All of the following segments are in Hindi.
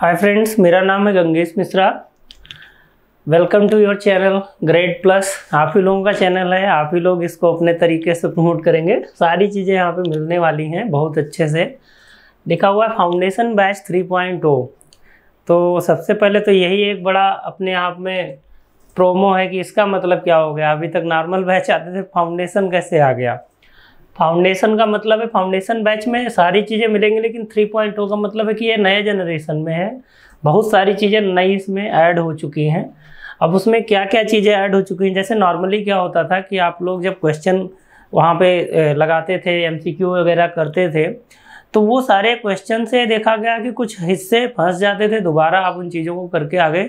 हाय फ्रेंड्स मेरा नाम है Gangesh Mishra welcome to your channel great plus आप ही लोगों का चैनल है आप ही लोग इसको अपने तरीके से प्रमोट करेंगे सारी चीज़ें यहाँ पे मिलने वाली हैं बहुत अच्छे से लिखा हुआ है फाउंडेशन बैच 3.0 तो सबसे पहले तो यही एक बड़ा अपने आप में प्रोमो है कि इसका मतलब क्या हो गया अभी तक नॉर्मल बैच आते थे फाउंडेशन कैसे आ गया फाउंडेशन का मतलब है फाउंडेशन बैच में सारी चीज़ें मिलेंगी लेकिन थ्री पॉइंट oh का मतलब है कि ये नए जनरेशन में है बहुत सारी चीज़ें नई इसमें ऐड हो चुकी हैं अब उसमें क्या क्या चीज़ें ऐड हो चुकी हैं जैसे नॉर्मली क्या होता था कि आप लोग जब क्वेश्चन वहाँ पे लगाते थे एम वगैरह करते थे तो वो सारे क्वेश्चन से देखा गया कि कुछ हिस्से फंस जाते थे दोबारा आप उन चीज़ों को करके आगे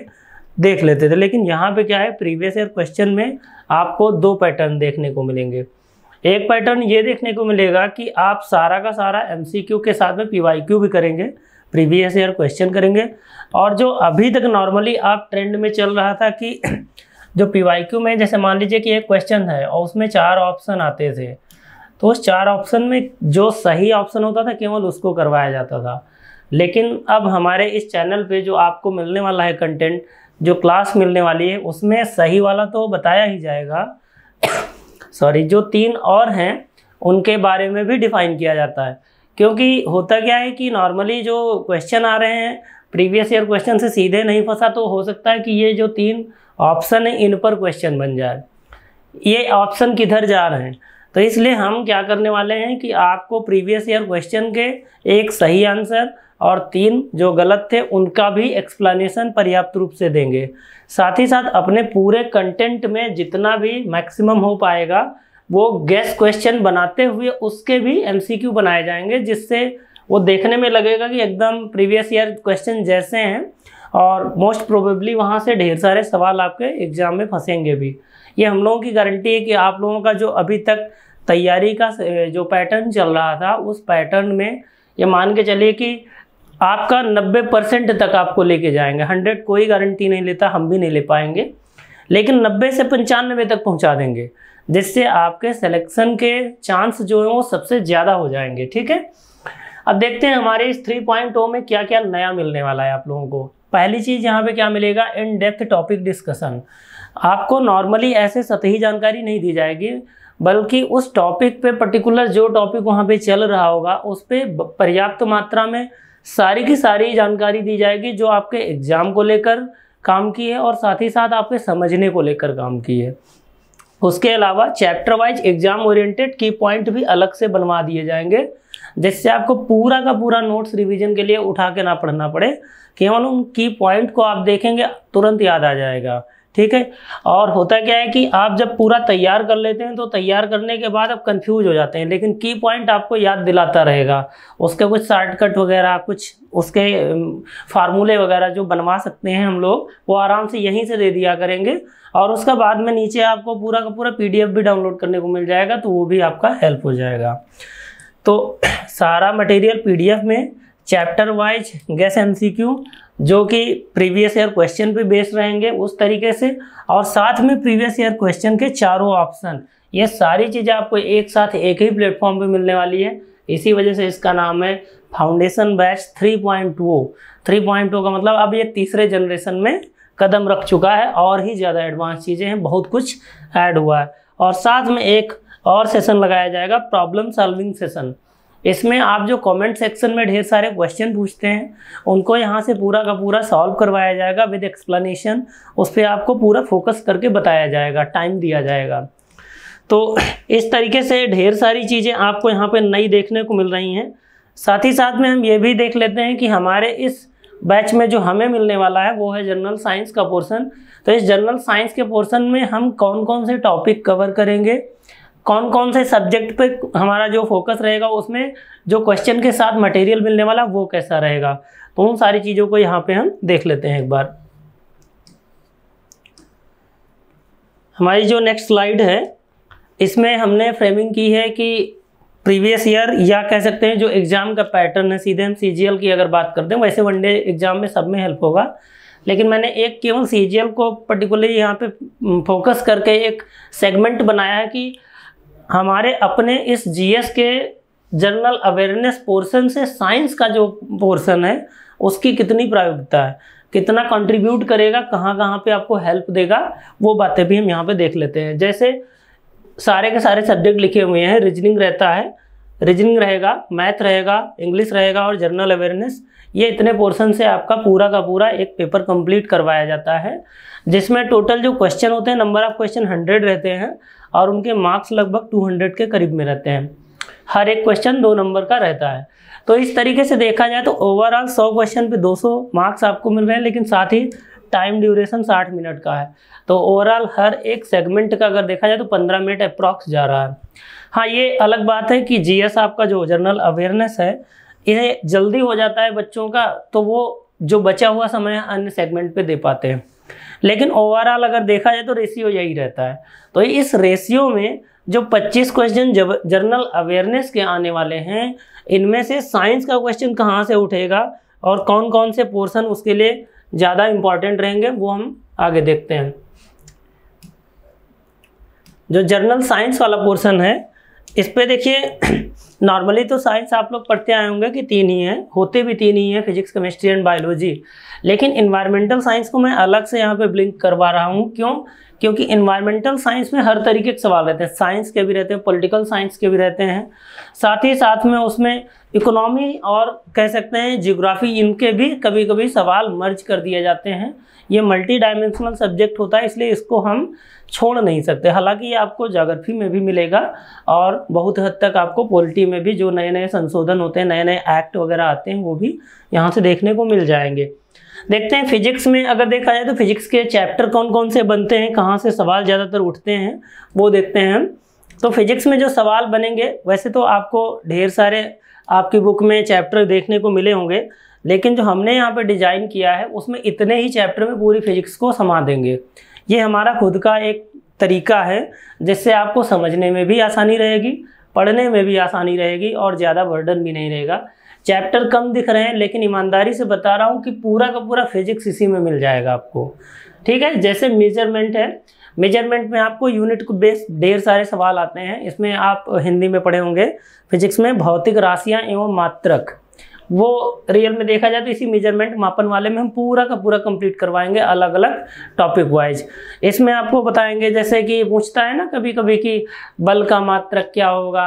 देख लेते थे लेकिन यहाँ पे क्या है प्रीवियस ईयर क्वेश्चन में आपको दो पैटर्न देखने को मिलेंगे एक पैटर्न ये देखने को मिलेगा कि आप सारा का सारा एम के साथ में पी भी करेंगे प्रीवियस ईयर क्वेश्चन करेंगे और जो अभी तक नॉर्मली आप ट्रेंड में चल रहा था कि जो पी में जैसे मान लीजिए कि एक क्वेश्चन है और उसमें चार ऑप्शन आते थे तो उस चार ऑप्शन में जो सही ऑप्शन होता था केवल उसको करवाया जाता था लेकिन अब हमारे इस चैनल पे जो आपको मिलने वाला है कंटेंट जो क्लास मिलने वाली है उसमें सही वाला तो बताया ही जाएगा सॉरी जो तीन और हैं उनके बारे में भी डिफाइन किया जाता है क्योंकि होता क्या है कि नॉर्मली जो क्वेश्चन आ रहे हैं प्रीवियस ईयर क्वेश्चन से सीधे नहीं फंसा तो हो सकता है कि ये जो तीन ऑप्शन है इन पर क्वेश्चन बन जाए ये ऑप्शन किधर जा रहे हैं तो इसलिए हम क्या करने वाले हैं कि आपको प्रीवियस ईयर क्वेश्चन के एक सही आंसर और तीन जो गलत थे उनका भी एक्सप्लेनेशन पर्याप्त रूप से देंगे साथ ही साथ अपने पूरे कंटेंट में जितना भी मैक्सिमम हो पाएगा वो गेस्ट क्वेश्चन बनाते हुए उसके भी एमसीक्यू बनाए जाएंगे जिससे वो देखने में लगेगा कि एकदम प्रीवियस ईयर क्वेश्चन जैसे हैं और मोस्ट प्रोबेबली वहाँ से ढेर सारे सवाल आपके एग्ज़ाम में फंसेंगे भी ये हम लोगों की गारंटी है कि आप लोगों का जो अभी तक तैयारी का जो पैटर्न चल रहा था उस पैटर्न में ये मान के चलिए कि आपका 90 परसेंट तक आपको लेके जाएंगे 100 कोई गारंटी नहीं लेता हम भी नहीं ले पाएंगे लेकिन 90 से पंचानबे तक पहुंचा देंगे जिससे आपके सिलेक्शन के चांस जो है वो सबसे ज़्यादा हो जाएंगे ठीक है अब देखते हैं हमारे इस थ्री पॉइंट ओ में क्या क्या नया मिलने वाला है आप लोगों को पहली चीज़ यहाँ पे क्या मिलेगा इन डेप्थ टॉपिक डिस्कशन आपको नॉर्मली ऐसे सतही जानकारी नहीं दी जाएगी बल्कि उस टॉपिक पे पर्टिकुलर जो टॉपिक वहाँ पे चल रहा होगा उस पर पर्याप्त मात्रा में सारी की सारी जानकारी दी जाएगी जो आपके एग्ज़ाम को लेकर काम की है और साथ ही साथ आपके समझने को लेकर काम की है उसके अलावा चैप्टर वाइज एग्जाम ओरिएंटेड की पॉइंट भी अलग से बनवा दिए जाएंगे जिससे आपको पूरा का पूरा नोट्स रिवीजन के लिए उठा के ना पढ़ना पड़े केवल उन की पॉइंट को आप देखेंगे तुरंत याद आ जाएगा ठीक है और होता क्या है कि आप जब पूरा तैयार कर लेते हैं तो तैयार करने के बाद आप कंफ्यूज हो जाते हैं लेकिन की पॉइंट आपको याद दिलाता रहेगा उसके कुछ शॉर्टकट वगैरह कुछ उसके फार्मूले वगैरह जो बनवा सकते हैं हम लोग वो आराम से यहीं से दे दिया करेंगे और उसका बाद में नीचे आपको पूरा का पूरा पी भी डाउनलोड करने को मिल जाएगा तो वो भी आपका हेल्प हो जाएगा तो सारा मटेरियल पी में चैप्टर वाइज गैस एमसीक्यू जो कि प्रीवियस ईयर क्वेश्चन पे बेस्ड रहेंगे उस तरीके से और साथ में प्रीवियस ईयर क्वेश्चन के चारों ऑप्शन ये सारी चीज़ें आपको एक साथ एक ही प्लेटफॉर्म पे मिलने वाली है इसी वजह से इसका नाम है फाउंडेशन बैच 3.2 3.2 का मतलब अब ये तीसरे जनरेशन में कदम रख चुका है और ही ज़्यादा एडवांस चीज़ें हैं बहुत कुछ ऐड हुआ है और साथ में एक और सेशन लगाया जाएगा प्रॉब्लम सॉल्विंग सेशन इसमें आप जो कमेंट सेक्शन में ढेर सारे क्वेश्चन पूछते हैं उनको यहाँ से पूरा का पूरा सॉल्व करवाया जाएगा विद एक्सप्लेनेशन उस पर आपको पूरा फोकस करके बताया जाएगा टाइम दिया जाएगा तो इस तरीके से ढेर सारी चीज़ें आपको यहाँ पे नई देखने को मिल रही हैं साथ ही साथ में हम ये भी देख लेते हैं कि हमारे इस बैच में जो हमें मिलने वाला है वो है जनरल साइंस का पोर्सन तो इस जनरल साइंस के पोर्सन में हम कौन कौन से टॉपिक कवर करेंगे कौन कौन से सब्जेक्ट पे हमारा जो फोकस रहेगा उसमें जो क्वेश्चन के साथ मटेरियल मिलने वाला वो कैसा रहेगा तो उन सारी चीज़ों को यहाँ पे हम देख लेते हैं एक बार हमारी जो नेक्स्ट स्लाइड है इसमें हमने फ्रेमिंग की है कि प्रीवियस ईयर या कह सकते हैं जो एग्ज़ाम का पैटर्न है सीधे हम सी की अगर बात करते हैं वैसे वनडे एग्ज़ाम में सब में हेल्प होगा लेकिन मैंने एक केवल सी को पर्टिकुलरली यहाँ पे फोकस करके एक सेगमेंट बनाया है कि हमारे अपने इस जीएस के जनरल अवेयरनेस पोर्शन से साइंस का जो पोर्शन है उसकी कितनी प्रायोगिकता है कितना कंट्रीब्यूट करेगा कहाँ कहाँ पे आपको हेल्प देगा वो बातें भी हम यहाँ पे देख लेते हैं जैसे सारे के सारे सब्जेक्ट लिखे हुए हैं रीजनिंग रहता है रीजनिंग रहेगा मैथ रहेगा इंग्लिश रहेगा और जनरल अवेयरनेस ये इतने पोर्शन से आपका पूरा का पूरा एक पेपर कंप्लीट करवाया जाता है जिसमें टोटल जो क्वेश्चन होते हैं नंबर ऑफ क्वेश्चन हंड्रेड रहते हैं और उनके मार्क्स लगभग टू हंड्रेड के करीब में रहते हैं हर एक क्वेश्चन दो नंबर का रहता है तो इस तरीके से देखा जाए तो ओवरऑल सौ क्वेश्चन पे दो सौ मार्क्स आपको मिल रहे हैं लेकिन साथ ही टाइम ड्यूरेशन साठ मिनट का है तो ओवरऑल हर एक सेगमेंट का अगर देखा जाए तो पंद्रह मिनट अप्रॉक्स जा रहा है हाँ ये अलग बात है कि जीएस आपका जो जनरल अवेयरनेस है ये जल्दी हो जाता है बच्चों का तो वो जो बचा हुआ समय अन्य सेगमेंट पे दे पाते हैं लेकिन ओवरऑल अगर देखा जाए तो रेशियो यही रहता है तो इस रेशियो में जो 25 क्वेश्चन जर्नल अवेयरनेस के आने वाले हैं इनमें से साइंस का क्वेश्चन कहाँ से उठेगा और कौन कौन से पोर्सन उसके लिए ज़्यादा इम्पॉर्टेंट रहेंगे वो हम आगे देखते हैं जो जर्नल साइंस वाला पोर्सन है इस पर देखिए नॉर्मली तो साइंस आप लोग पढ़ते आए होंगे कि तीन ही हैं होते भी तीन ही हैं फिजिक्स केमिस्ट्री एंड बायोलॉजी लेकिन इन्वायरमेंटल साइंस को मैं अलग से यहाँ पे ब्लिंक करवा रहा हूँ क्यों क्योंकि इन्वायरमेंटल साइंस में हर तरीके के सवाल रहते हैं साइंस के भी रहते हैं पॉलिटिकल साइंस के भी रहते हैं साथ ही साथ में उसमें इकोनॉमी और कह सकते हैं जियोग्राफी इनके भी कभी कभी सवाल मर्ज कर दिए जाते हैं ये मल्टी डायमेंशनल सब्जेक्ट होता है इसलिए इसको हम छोड़ नहीं सकते हालांकि ये आपको जोग्राफी में भी मिलेगा और बहुत हद तक आपको पोल्ट्री में भी जो नए नए संशोधन होते हैं नए नए एक्ट वगैरह आते हैं वो भी यहाँ से देखने को मिल जाएंगे देखते हैं फिजिक्स में अगर देखा जाए तो फिजिक्स के चैप्टर कौन कौन से बनते हैं कहाँ से सवाल ज़्यादातर उठते हैं वो देखते हैं हम तो फिजिक्स में जो सवाल बनेंगे वैसे तो आपको ढेर सारे आपकी बुक में चैप्टर देखने को मिले होंगे लेकिन जो हमने यहाँ पर डिजाइन किया है उसमें इतने ही चैप्टर में पूरी फिजिक्स को समा देंगे ये हमारा खुद का एक तरीका है जिससे आपको समझने में भी आसानी रहेगी पढ़ने में भी आसानी रहेगी और ज़्यादा बर्डन भी नहीं रहेगा चैप्टर कम दिख रहे हैं लेकिन ईमानदारी से बता रहा हूँ कि पूरा का पूरा फिजिक्स इसी में मिल जाएगा आपको ठीक है जैसे मेजरमेंट है मेजरमेंट में आपको यूनिट को बेस ढेर सारे सवाल आते हैं इसमें आप हिंदी में पढ़े होंगे फिजिक्स में भौतिक राशियाँ एवं मात्रक वो रियल में देखा जाए तो इसी मेजरमेंट मापन वाले में हम पूरा का पूरा कंप्लीट करवाएंगे अलग अलग टॉपिक वाइज इसमें आपको बताएंगे जैसे कि पूछता है ना कभी कभी कि बल का मात्रक क्या होगा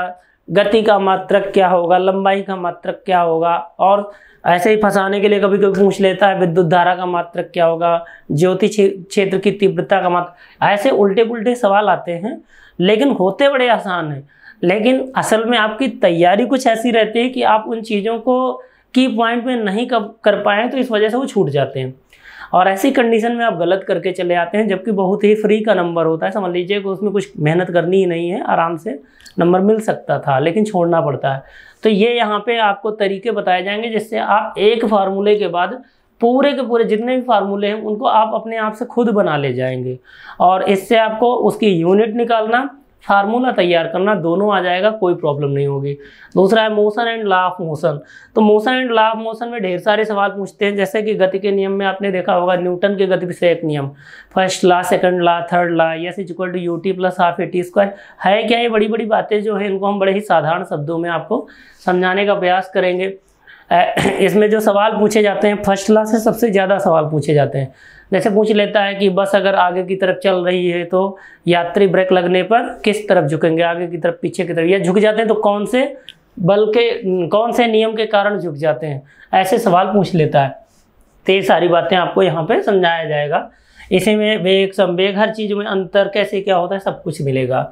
गति का मात्रक क्या होगा लंबाई का मात्रक क्या होगा और ऐसे ही फंसाने के लिए कभी कभी पूछ लेता है विद्युत धारा का मात्रक क्या होगा ज्योति क्षेत्र की तीव्रता का मात्र ऐसे उल्टे पुल्टे सवाल आते हैं लेकिन होते बड़े आसान हैं लेकिन असल में आपकी तैयारी कुछ ऐसी रहती है कि आप उन चीज़ों को की पॉइंट में नहीं कर पाए तो इस वजह से वो छूट जाते हैं और ऐसी कंडीशन में आप गलत करके चले आते हैं जबकि बहुत ही फ्री का नंबर होता है समझ लीजिए कि उसमें कुछ मेहनत करनी ही नहीं है आराम से नंबर मिल सकता था लेकिन छोड़ना पड़ता है तो ये यहाँ पे आपको तरीके बताए जाएंगे जिससे आप एक फार्मूले के बाद पूरे के पूरे जितने भी फार्मूले हैं उनको आप अपने आप से खुद बना ले जाएंगे और इससे आपको उसकी यूनिट निकालना फार्मूला तैयार करना दोनों आ जाएगा कोई प्रॉब्लम नहीं होगी दूसरा है motion and law of motion तो motion and law of motion में ढेर सारे सवाल पूछते हैं जैसे कि गति के नियम में आपने देखा होगा न्यूटन के गति विषय नियम first law second law third law s is equal to u t plus half a t square है क्या ये बड़ी बड़ी बातें जो है इनको हम बड़े ही साधारण शब्दों में आपको समझाने का प्रयास करेंगे इसमें जो सवाल पूछे जाते हैं फर्स्ट लॉ से सबसे ज़्यादा सवाल पूछे जाते हैं जैसे पूछ लेता है कि बस अगर आगे की तरफ चल रही है तो यात्री ब्रेक लगने पर किस तरफ झुकेंगे आगे की तरफ पीछे की तरफ या झुक जाते हैं तो कौन से बल के कौन से नियम के कारण झुक जाते हैं ऐसे सवाल पूछ लेता है तो ये सारी बातें आपको यहाँ पे समझाया जाएगा इसी में वेग संवेग हर चीज़ में अंतर कैसे क्या होता है सब कुछ मिलेगा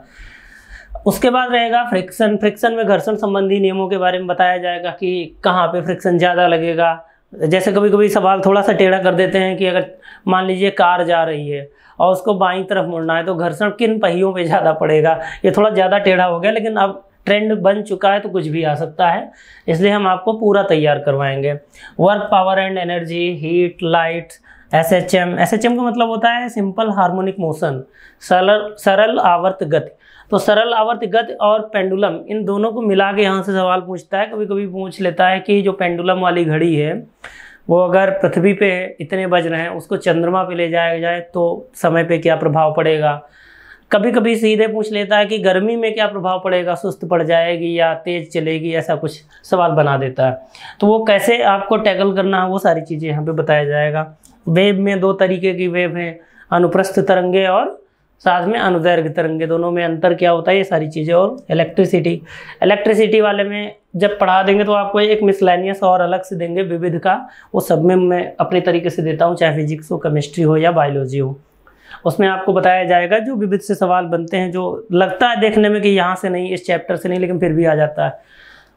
उसके बाद रहेगा फ्रिक्शन फ्रिक्शन में घर्षण संबंधी नियमों के बारे में बताया जाएगा कि कहाँ पे फ्रिक्शन ज़्यादा लगेगा जैसे कभी कभी सवाल थोड़ा सा टेढ़ा कर देते हैं कि अगर मान लीजिए कार जा रही है और उसको बाई तरफ मुड़ना है तो घर्षण किन पहियों पे ज़्यादा पड़ेगा ये थोड़ा ज़्यादा टेढ़ा हो गया लेकिन अब ट्रेंड बन चुका है तो कुछ भी आ सकता है इसलिए हम आपको पूरा तैयार करवाएंगे work power and energy heat light S H M S H M का मतलब होता है सिंपल हार्मोनिक मोशन सरल सरल आवर्त गति तो सरल आवर्त गत और पेंडुलम इन दोनों को मिला के यहाँ से सवाल पूछता है कभी कभी पूछ लेता है कि जो पेंडुलम वाली घड़ी है वो अगर पृथ्वी पे इतने बज रहे हैं उसको चंद्रमा पे ले जाया जाए तो समय पे क्या प्रभाव पड़ेगा कभी कभी सीधे पूछ लेता है कि गर्मी में क्या प्रभाव पड़ेगा सुस्त पड़ जाएगी या तेज़ चलेगी ऐसा कुछ सवाल बना देता है तो वो कैसे आपको टैकल करना है वो सारी चीज़ें यहाँ पे बताया जाएगा वेब में दो तरीके की वेब हैं अनुप्रस्थ तरंगे और साथ में अनुदैर्घ तरंगे दोनों में अंतर क्या होता है ये सारी चीज़ें और इलेक्ट्रिसिटी इलेक्ट्रिसिटी वाले में जब पढ़ा देंगे तो आपको एक मिसलानियस और अलग से देंगे विविध का वो सब में मैं अपने तरीके से देता हूँ चाहे फिजिक्स हो केमिस्ट्री हो या बायोलॉजी हो उसमें आपको बताया जाएगा जो विविध से सवाल बनते हैं जो लगता है देखने में कि यहाँ से नहीं इस चैप्टर से नहीं लेकिन फिर भी आ जाता है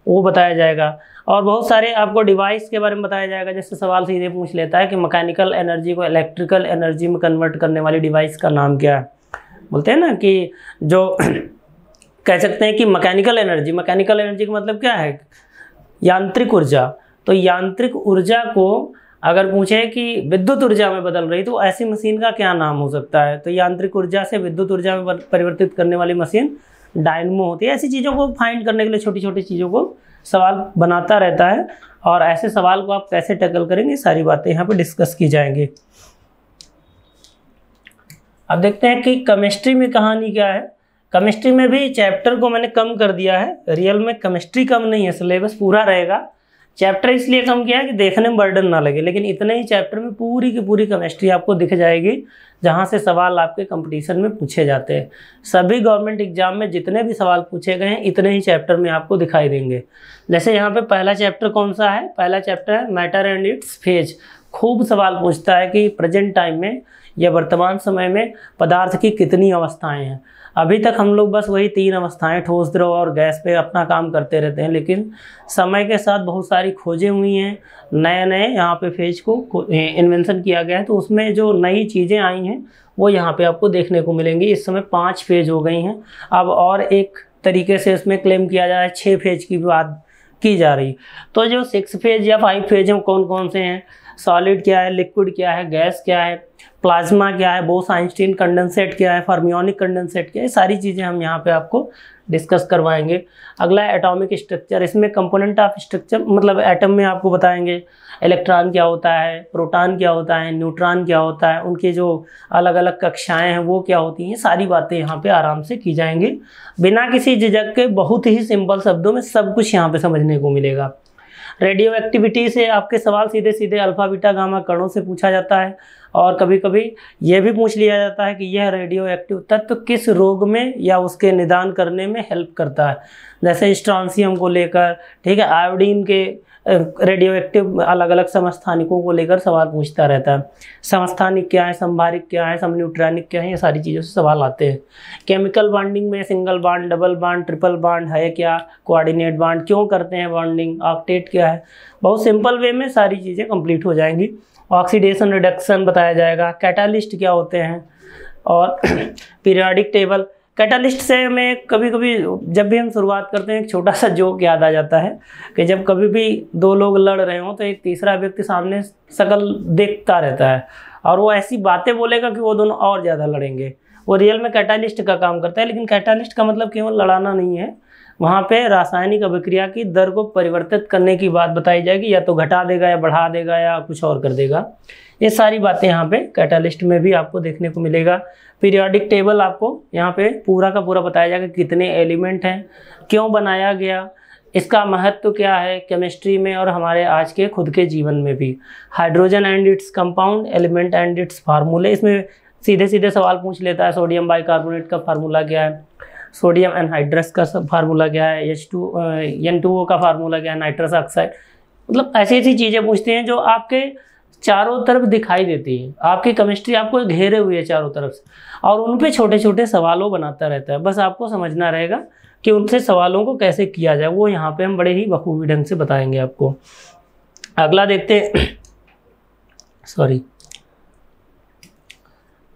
वो बताया जाएगा और बहुत सारे आपको डिवाइस के बारे में बताया जाएगा जैसे सवाल सीधे पूछ लेता है कि मैकेनिकल एनर्जी को इलेक्ट्रिकल एनर्जी में कन्वर्ट करने वाली डिवाइस का नाम क्या है बोलते हैं ना कि जो कह सकते हैं कि मैकेनिकल एनर्जी मैकेनिकल एनर्जी का मतलब क्या है यांत्रिक ऊर्जा तो यांत्रिक ऊर्जा को अगर पूछे कि विद्युत ऊर्जा में बदल रही तो ऐसी मशीन का क्या नाम हो सकता है तो यांत्रिक ऊर्जा से विद्युत ऊर्जा में परिवर्तित करने वाली मशीन डायनमो होती है ऐसी चीज़ों को फाइंड करने के लिए छोटी छोटी चीज़ों को सवाल बनाता रहता है और ऐसे सवाल को आप कैसे टैकल करेंगे सारी बातें यहाँ पर डिस्कस की जाएंगी अब देखते हैं कि केमिस्ट्री में कहानी क्या है केमिस्ट्री में भी चैप्टर को मैंने कम कर दिया है रियल में केमिस्ट्री कम नहीं है सिलेबस पूरा रहेगा चैप्टर इसलिए कम किया है कि देखने में बर्डन ना लगे लेकिन इतने ही चैप्टर में पूरी की पूरी केमिस्ट्री आपको दिख जाएगी जहाँ से सवाल आपके कंपटीशन में पूछे जाते हैं सभी गवर्नमेंट एग्जाम में जितने भी सवाल पूछे गए हैं इतने ही चैप्टर में आपको दिखाई देंगे जैसे यहाँ पे पहला चैप्टर कौन सा है पहला चैप्टर है मैटर एंड इट्स फेज खूब सवाल पूछता है कि प्रेजेंट टाइम में या वर्तमान समय में पदार्थ की कितनी अवस्थाएं हैं अभी तक हम लोग बस वही तीन अवस्थाएं ठोस द्रव और गैस पे अपना काम करते रहते हैं लेकिन समय के साथ बहुत सारी खोजें हुई हैं नए नए यहाँ पे फेज को इन्वेंशन किया गया है तो उसमें जो नई चीज़ें आई हैं वो यहाँ पे आपको देखने को मिलेंगी इस समय पाँच फेज हो गई हैं अब और एक तरीके से इसमें क्लेम किया जा रहा है छः फेज की बात की जा रही तो जो सिक्स फेज या फाइव फेज हैं कौन कौन से हैं सॉलिड क्या है लिक्विड क्या है गैस क्या है प्लाज्मा क्या है बोस आइंस्टीन कंडेंसेट क्या है फर्मियोनिक कंडेंसेट क्या है सारी चीज़ें हम यहाँ पे आपको डिस्कस करवाएंगे अगला एटॉमिक स्ट्रक्चर इसमें कंपोनेंट ऑफ स्ट्रक्चर मतलब एटम में आपको बताएंगे इलेक्ट्रॉन क्या होता है प्रोटॉन क्या होता है न्यूट्रॉन क्या होता है उनके जो अलग अलग कक्षाएं हैं वो क्या होती हैं सारी बातें यहाँ पे आराम से की जाएंगी बिना किसी झिझक के बहुत ही सिंपल शब्दों में सब कुछ यहाँ पर समझने को मिलेगा रेडियो एक्टिविटी से आपके सवाल सीधे सीधे अल्फ़ा बीटा गामा कणों से पूछा जाता है और कभी कभी यह भी पूछ लिया जाता है कि यह रेडियो एक्टिव तत्व किस रोग में या उसके निदान करने में हेल्प करता है जैसे स्ट्रांसियम को लेकर ठीक है आयोडीन के रेडियो एक्टिव अलग अलग समस्थानिकों को लेकर सवाल पूछता रहता है समस्थानिक क्या है संभारिक क्या है समन्यूट्रानिक क्या है ये सारी चीज़ों से सवाल आते हैं केमिकल बॉन्डिंग में single bond double bond triple bond है क्या कोऑर्डिनेट बॉन्ड क्यों करते हैं बॉन्डिंग ऑक्टेट क्या है बहुत सिंपल वे में सारी चीज़ें कंप्लीट हो जाएंगी ऑक्सीडेशन रिडक्शन बताया जाएगा कैटालिस्ट क्या होते हैं और पीरियाडिक टेबल कैटलिस्ट से हमें कभी कभी जब भी हम शुरुआत करते हैं एक छोटा सा जोक याद आ जाता है कि जब कभी भी दो लोग लड़ रहे हों तो एक तीसरा व्यक्ति सामने शकल देखता रहता है और वो ऐसी बातें बोलेगा कि वो दोनों और ज़्यादा लड़ेंगे वो रियल में कैटालिस्ट का काम करता है लेकिन कैटालिस्ट का मतलब केवल लड़ाना नहीं है वहाँ पे रासायनिक अभिक्रिया की दर को परिवर्तित करने की बात बताई जाएगी या तो घटा देगा या बढ़ा देगा या कुछ और कर देगा ये सारी बातें यहाँ पे कैटालिस्ट में भी आपको देखने को मिलेगा पीरियोडिक टेबल आपको यहाँ पे पूरा का पूरा बताया जाएगा कितने एलिमेंट हैं क्यों बनाया गया इसका महत्व तो क्या है केमिस्ट्री में और हमारे आज के खुद के जीवन में भी hydrogen and its compound element and its फार्मूले इसमें सीधे सीधे सवाल पूछ लेता है सोडियम बाई का फार्मूला क्या है सोडियम एनहाइड्रस का फार्मूला क्या है H two N two O का फार्मूला क्या है नाइट्रस ऑक्साइड मतलब ऐसी ऐसी चीज़ें पूछते हैं जो आपके चारों तरफ दिखाई देती है आपकी केमिस्ट्री आपको घेरे हुई है चारों तरफ से और उन पर छोटे छोटे सवालों बनाता रहता है बस आपको समझना रहेगा कि उनसे सवालों को कैसे किया जाए वो यहाँ पे हम बड़े ही बखूबी ढंग से बताएंगे आपको अगला देखते हैं सॉरी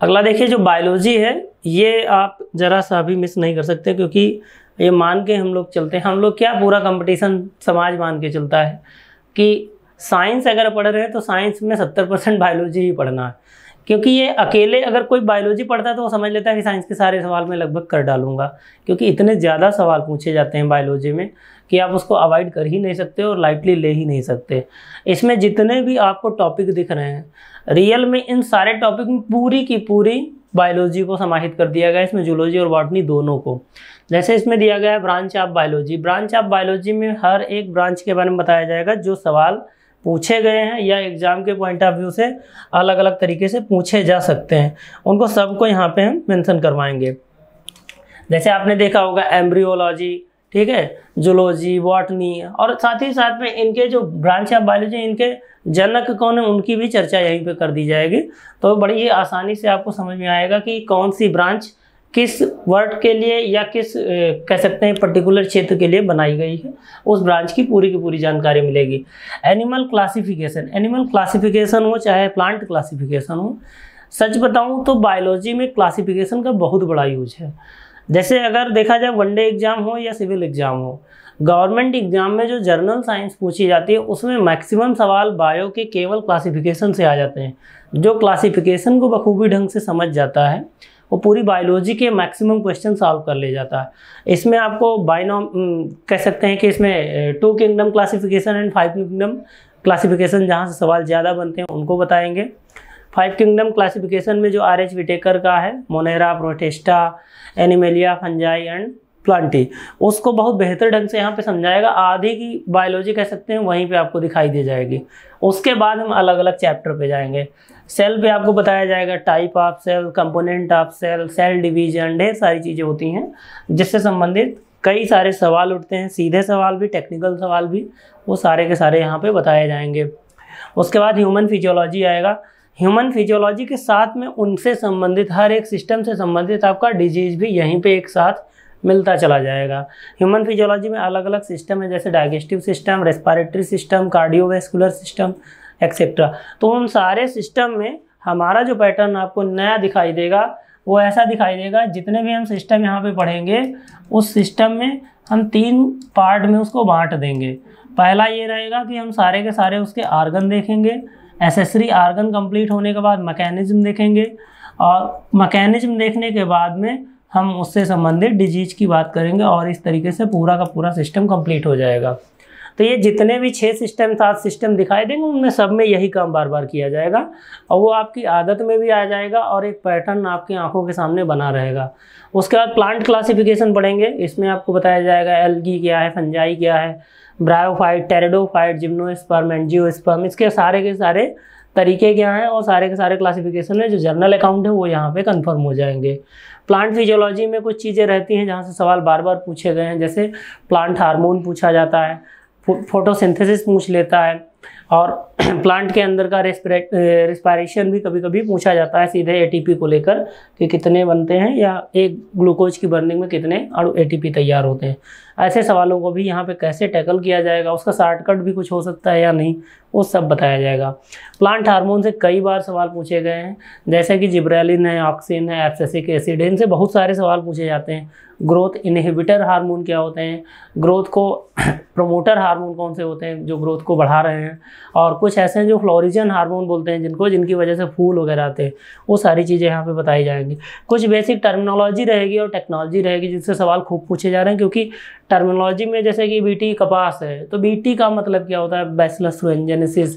अगला देखिए जो बायोलॉजी है ये आप ज़रा सा भी मिस नहीं कर सकते क्योंकि ये मान के हम लोग चलते हैं हम लोग क्या पूरा कंपटीशन समाज मान के चलता है कि साइंस अगर पढ़ रहे हैं तो साइंस में सत्तर परसेंट बायोलॉजी ही पढ़ना है क्योंकि ये अकेले अगर कोई बायोलॉजी पढ़ता है तो वो समझ लेता है कि साइंस के सारे सवाल मैं लगभग कर डालूंगा क्योंकि इतने ज़्यादा सवाल पूछे जाते हैं बायोलॉजी में कि आप उसको अवॉइड कर ही नहीं सकते और लाइटली ले ही नहीं सकते इसमें जितने भी आपको टॉपिक दिख रहे हैं रियल में इन सारे टॉपिक में पूरी की पूरी बायोलॉजी को समाहित कर दिया गया है इसमें जूलॉजी और बॉटनी दोनों को जैसे इसमें दिया गया है branch of biology branch of biology में हर एक ब्रांच के बारे में बताया जाएगा जो सवाल पूछे गए हैं या एग्ज़ाम के पॉइंट ऑफ व्यू से अलग अलग तरीके से पूछे जा सकते हैं उनको सबको यहाँ पे हम मेंशन करवाएंगे जैसे आपने देखा होगा एम्ब्रियोलॉजी ठीक है जुलॉजी बॉटनी और साथ ही साथ में इनके जो ब्रांच ऑफ बायोलॉजी इनके जनक कौन है उनकी भी चर्चा यहीं पे कर दी जाएगी तो बड़ी आसानी से आपको समझ में आएगा कि कौन सी ब्रांच किस वर्ड के लिए या किस कह सकते हैं पर्टिकुलर क्षेत्र के लिए बनाई गई है उस ब्रांच की पूरी की पूरी जानकारी मिलेगी एनिमल क्लासिफिकेशन एनिमल क्लासिफिकेशन हो चाहे प्लांट क्लासिफिकेशन हो सच बताऊं तो बायोलॉजी में क्लासिफिकेशन का बहुत बड़ा यूज है जैसे अगर देखा जाए वनडे एग्ज़ाम हो या सिविल एग्ज़ाम हो गवर्नमेंट एग्ज़ाम में जो जर्नल साइंस पूछी जाती है उसमें मैक्सिमम सवाल बायो के केवल क्लासिफिकेशन से आ जाते हैं जो क्लासिफिकेशन को बखूबी ढंग से समझ जाता है वो पूरी बायोलॉजी के मैक्सिमम क्वेश्चन सॉल्व कर ले जाता है इसमें आपको बाइनोम कह सकते हैं कि इसमें two kingdom classification and five kingdom classification जहाँ से सवाल ज़्यादा बनते हैं उनको बताएंगे फाइव किंगडम क्लासिफिकेशन में जो आर एच विटेकर का है Monera Protista Animalia Fungi and Plantae उसको बहुत बेहतर ढंग से यहाँ पे समझाएगा आधी की बायोलॉजी कह सकते हैं वहीं पे आपको दिखाई दे जाएगी उसके बाद हम अलग अलग चैप्टर पे जाएंगे सेल पे आपको बताया जाएगा type of cell component of cell cell division ढेर सारी चीज़ें होती हैं जिससे संबंधित कई सारे सवाल उठते हैं सीधे सवाल भी टेक्निकल सवाल भी वो सारे के सारे यहाँ पे बताए जाएंगे उसके बाद ह्यूमन फिजियोलॉजी आएगा ह्यूमन फिजियोलॉजी के साथ में उनसे संबंधित हर एक सिस्टम से संबंधित आपका डिजीज भी यहीं पर एक साथ मिलता चला जाएगा ह्यूमन फिजियोलॉजी में अलग अलग सिस्टम है जैसे digestive system respiratory system cardiovascular system etcetera तो उन सारे सिस्टम में हमारा जो पैटर्न आपको नया दिखाई देगा वो ऐसा दिखाई देगा जितने भी हम सिस्टम यहाँ पे पढ़ेंगे उस सिस्टम में हम तीन पार्ट में उसको बांट देंगे पहला ये रहेगा कि हम सारे के सारे उसके आर्गन देखेंगे एसेसरी आर्गन कंप्लीट होने के बाद मैकेनिज्म देखेंगे और मैकेनिज्म देखने के बाद में हम उससे संबंधित डिजीज की बात करेंगे और इस तरीके से पूरा का पूरा सिस्टम कम्प्लीट हो जाएगा तो ये जितने भी छः सिस्टम सात सिस्टम दिखाई देंगे उनमें सब में यही काम बार बार किया जाएगा और वो आपकी आदत में भी आ जाएगा और एक पैटर्न आपकी आंखों के सामने बना रहेगा उसके बाद प्लांट क्लासिफिकेशन पढ़ेंगे इसमें आपको बताया जाएगा एलगी क्या है फंजाई क्या है ब्रायोफाइट टेरेडोफाइट जिम्नोस्पर्म एनजियोस्पर्म इसके सारे के सारे तरीके क्या हैं और सारे के सारे क्लासिफिकेशन है जो जर्नल अकाउंट है वो यहाँ पे कंफर्म हो जाएंगे प्लांट फिजियोलॉजी में कुछ चीज़ें रहती हैं जहाँ से सवाल बार बार पूछे गए हैं जैसे प्लांट हार्मोन पूछा जाता है फोटोसिंथेसिस पूछ लेता है और प्लांट के अंदर का रेस्पिरेट भी कभी कभी पूछा जाता है सीधे एटीपी को लेकर कि कितने बनते हैं या एक ग्लूकोज की बर्निंग में कितने अणु एटीपी तैयार होते हैं ऐसे सवालों को भी यहाँ पे कैसे टैकल किया जाएगा उसका शॉर्टकट भी कुछ हो सकता है या नहीं वो सब बताया जाएगा प्लांट हार्मोन से कई बार सवाल पूछे गए हैं जैसे कि जिब्रेलिन है ऑक्सीन है एफसेसिक एसिड है इनसे बहुत सारे सवाल पूछे जाते हैं ग्रोथ इनहिबिटर हार्मोन क्या होते हैं ग्रोथ को प्रोमोटर हार्मोन कौन से होते हैं जो ग्रोथ को बढ़ा रहे हैं और कुछ ऐसे हैं जो फ्लोरिजन हार्मोन बोलते हैं जिनको जिनकी वजह से फूल वगैरह आते हैं वो सारी चीज़ें यहाँ पे बताई जाएंगी कुछ बेसिक टर्मिनोलॉजी रहेगी और टेक्नोलॉजी रहेगी जिससे सवाल खूब पूछे जा रहे हैं क्योंकि टर्मिनोलॉजी में जैसे कि बीटी कपास है तो बीटी का मतलब क्या होता है बैसलस जेनेसिस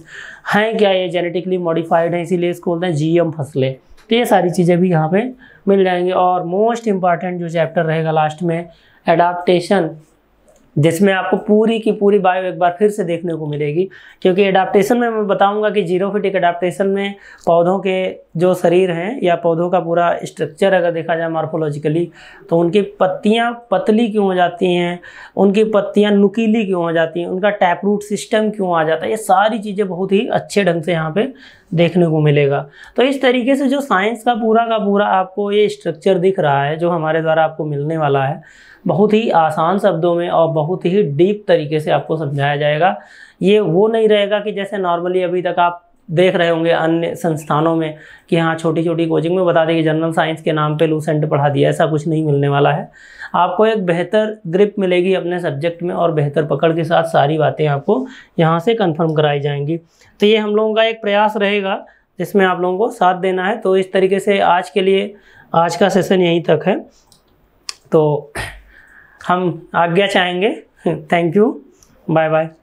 हैं क्या ये जेनेटिकली मॉडिफाइड हैं इसीलिए इसको बोलते हैं जीएम फसलें तो ये सारी चीज़ें भी यहाँ पे मिल जाएंगी और मोस्ट इम्पॉर्टेंट जो चैप्टर रहेगा लास्ट में एडाप्टेशन जिसमें आपको पूरी की पूरी बायो एक बार फिर से देखने को मिलेगी क्योंकि एडाप्टेशन में मैं बताऊंगा कि जीरोफिटिक एडाप्टेशन में पौधों के जो शरीर हैं या पौधों का पूरा स्ट्रक्चर अगर देखा जाए मार्फोलॉजिकली तो उनकी पत्तियां पतली क्यों हो जाती हैं उनकी पत्तियां नुकीली क्यों हो जाती हैं उनका टैप रूट सिस्टम क्यों आ जाता है ये सारी चीज़ें बहुत ही अच्छे ढंग से यहाँ पर देखने को मिलेगा तो इस तरीके से जो साइंस का पूरा का पूरा आपको ये स्ट्रक्चर दिख रहा है जो हमारे द्वारा आपको मिलने वाला है बहुत ही आसान शब्दों में और बहुत ही डीप तरीके से आपको समझाया जाएगा ये वो नहीं रहेगा कि जैसे नॉर्मली अभी तक आप देख रहे होंगे अन्य संस्थानों में कि हाँ छोटी छोटी कोचिंग में बता दें कि जनरल साइंस के नाम पे लूसेंट पढ़ा दिया ऐसा कुछ नहीं मिलने वाला है आपको एक बेहतर ग्रिप मिलेगी अपने सब्जेक्ट में और बेहतर पकड़ के साथ सारी बातें आपको यहाँ से कन्फर्म कराई जाएंगी तो ये हम लोगों का एक प्रयास रहेगा जिसमें आप लोगों को साथ देना है तो इस तरीके से आज के लिए आज का सेशन यहीं तक है तो हम आज्ञा चाहेंगे थैंक यू बाय बाय